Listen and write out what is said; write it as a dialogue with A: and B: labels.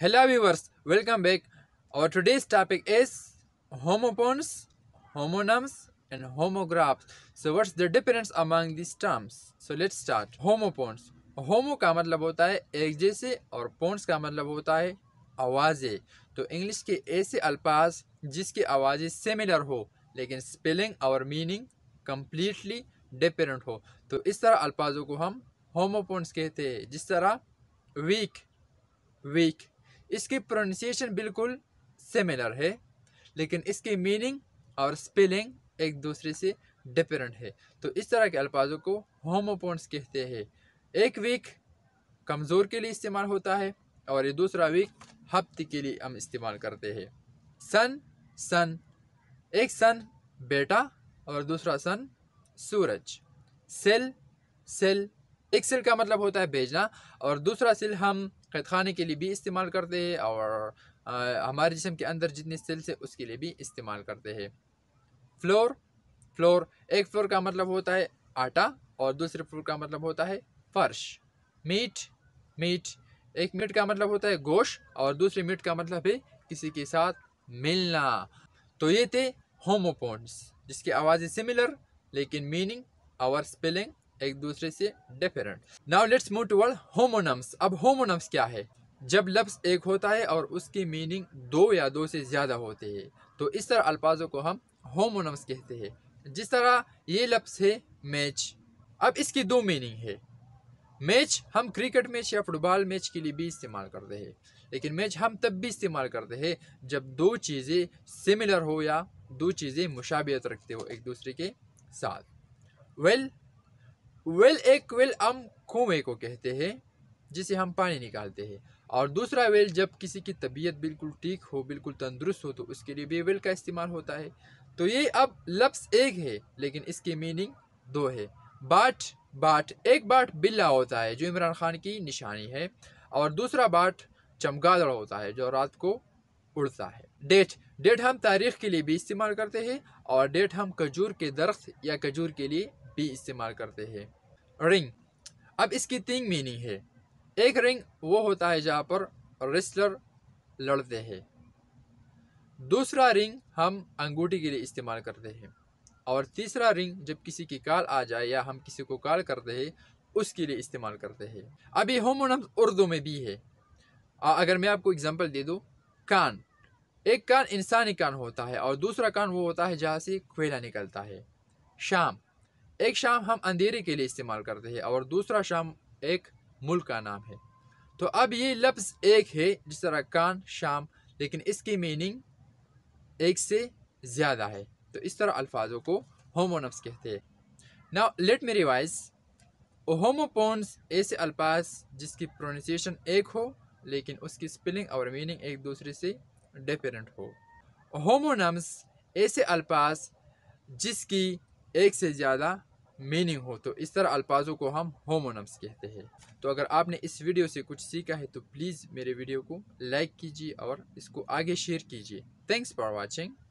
A: Hello viewers, welcome back. Our today's topic is homopons, homonyms and homographs. So what's the difference among these terms? So let's start. Homopons. होमो का मतलब होता है एक जैसे और पोन्स का मतलब होता है आवाज़ें तो इंग्लिश के ऐसे अल्फाज जिसकी आवाज़ें सिमिलर हो लेकिन स्पेलिंग और मीनिंग कम्प्लीटली डिफरेंट हो तो इस तरह अल्फाजों को हम होमोपोन्स कहते हैं जिस तरह वीक वीक इसकी प्रोनसीशन बिल्कुल सिमिलर है लेकिन इसकी मीनिंग और स्पेलिंग एक दूसरे से डिफरेंट है तो इस तरह के अल्फाजों को होमोपोन्स कहते हैं एक वीक कमज़ोर के लिए इस्तेमाल होता है और ये दूसरा वीक हफ्ते के लिए हम इस्तेमाल करते हैं सन सन एक सन बेटा और दूसरा सन सूरज सेल सेल एक सेल का मतलब होता है भेजना और दूसरा सेल हम कैद खाने के लिए भी इस्तेमाल करते हैं और आ, हमारे जिसम के अंदर जितने सेल्स है उसके लिए भी इस्तेमाल करते हैं फ्लोर फ्लोर एक फ्लोर का मतलब होता है आटा और दूसरे फ्लोर का मतलब होता है फर्श मीट मीट एक मीट का मतलब होता है गोश और दूसरे मीट का मतलब है किसी के साथ मिलना तो ये थे होमोपोन्स जिसकी आवाज़ें सिमिलर लेकिन मीनिंग आवर स्पेलिंग एक दूसरे से different now let's move word homonyms अब होमोनम्स क्या है जब लफ्स एक होता है और उसकी मीनिंग दो या दो से ज़्यादा होते हैं तो इस तरह अल्फाजों को हम होमोनम्स कहते हैं जिस तरह ये लफ्स है मैच अब इसकी दो मीनिंग है मैच हम क्रिकेट मैच या फुटबॉल मैच के लिए भी इस्तेमाल करते हैं लेकिन मैच हम तब भी इस्तेमाल करते हैं जब दो चीज़ें सिमिलर हो या दो चीज़ें मुशाबियत रखते हो एक दूसरे के साथ वेल well, वेल एक वेल हम कुएँ को कहते हैं जिसे हम पानी निकालते हैं और दूसरा वेल जब किसी की तबीयत बिल्कुल ठीक हो बिल्कुल तंदुरुस्त हो तो उसके लिए भी वेल का इस्तेमाल होता है तो ये अब लफ्स एक है लेकिन इसकी मीनिंग दो है बाट बाट एक बाट बिल्ला होता है जो इमरान खान की निशानी है और दूसरा बाट चमगादड़ होता है जो रात को उड़ता है डेट डेट हम तारीख के लिए भी इस्तेमाल करते हैं और डेट हम खजूर के दरख्त या खजूर के लिए भी इस्तेमाल करते हैं रिंग अब इसकी तीन मीनिंग है एक रिंग वो होता है जहाँ पर रेस्लर लड़ते हैं दूसरा रिंग हम अंगूठी के लिए इस्तेमाल करते हैं और तीसरा रिंग जब किसी की काल आ जाए या हम किसी को काल करते हैं उसके लिए इस्तेमाल करते हैं अभी होमोनम्स उर्दू में भी है आ, अगर मैं आपको एग्जांपल दे दूँ कान एक कान इंसानी कान होता है और दूसरा कान वो होता है जहाँ से खोला निकलता है शाम एक शाम हम अंधेरे के लिए इस्तेमाल करते हैं और दूसरा शाम एक मुल्क का नाम है तो अब ये लफ्ज़ एक है जिस तरह कान शाम लेकिन इसकी मीनिंग एक से ज़्यादा है तो इस तरह अल्फाजों को होमोनम्स कहते हैं ना लेट मे रिवाइज होमोपोन्स ऐसे अल्फाज जिसकी प्रोनाउंसिएशन एक हो लेकिन उसकी स्पेलिंग और मीनिंग एक दूसरे से डिफरेंट हो होमोनम्स ऐसे अल्फाज जिसकी एक से ज़्यादा मीनिंग हो तो इस तरह अल्फाजों को हम होमोनम्स कहते हैं तो अगर आपने इस वीडियो से कुछ सीखा है तो प्लीज़ मेरे वीडियो को लाइक कीजिए और इसको आगे शेयर कीजिए थैंक्स फॉर वॉचिंग